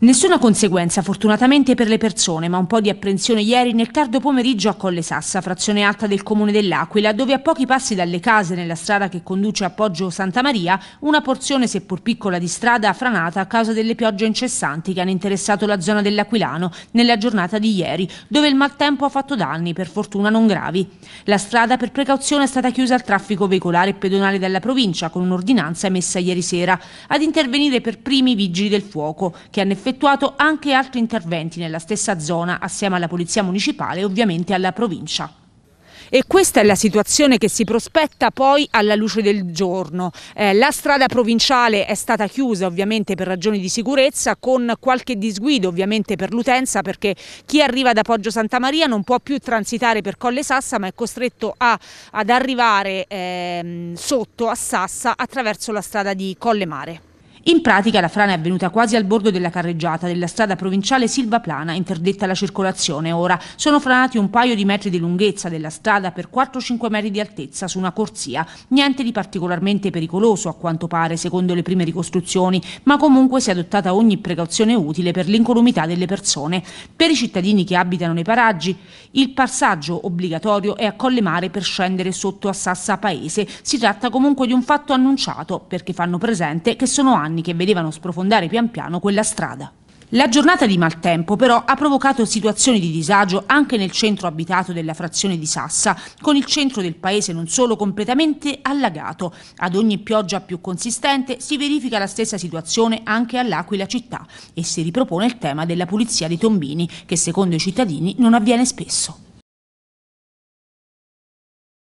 Nessuna conseguenza fortunatamente per le persone, ma un po' di apprensione ieri nel tardo pomeriggio a Colle Sassa, frazione alta del comune dell'Aquila, dove a pochi passi dalle case nella strada che conduce a Poggio Santa Maria, una porzione seppur piccola di strada ha franata a causa delle piogge incessanti che hanno interessato la zona dell'Aquilano nella giornata di ieri, dove il maltempo ha fatto danni, per fortuna non gravi. La strada per precauzione è stata chiusa al traffico veicolare e pedonale della provincia con un'ordinanza emessa ieri sera, ad intervenire per primi i vigili del fuoco, che hanno effettuato effettuato anche altri interventi nella stessa zona assieme alla Polizia Municipale e ovviamente alla provincia. E questa è la situazione che si prospetta poi alla luce del giorno. Eh, la strada provinciale è stata chiusa ovviamente per ragioni di sicurezza con qualche disguido ovviamente per l'utenza perché chi arriva da Poggio Santa Maria non può più transitare per Colle Sassa ma è costretto a, ad arrivare eh, sotto a Sassa attraverso la strada di Colle Mare. In pratica la frana è avvenuta quasi al bordo della carreggiata della strada provinciale Silva Plana, interdetta alla circolazione ora. Sono franati un paio di metri di lunghezza della strada per 4-5 metri di altezza su una corsia. Niente di particolarmente pericoloso a quanto pare, secondo le prime ricostruzioni, ma comunque si è adottata ogni precauzione utile per l'incolumità delle persone. Per i cittadini che abitano nei paraggi, il passaggio obbligatorio è a Colle Mare per scendere sotto a Sassa Paese. Si tratta comunque di un fatto annunciato, perché fanno presente che sono anni anni che vedevano sprofondare pian piano quella strada. La giornata di maltempo però ha provocato situazioni di disagio anche nel centro abitato della frazione di Sassa, con il centro del paese non solo completamente allagato. Ad ogni pioggia più consistente si verifica la stessa situazione anche all'Aquila città e si ripropone il tema della pulizia dei tombini, che secondo i cittadini non avviene spesso.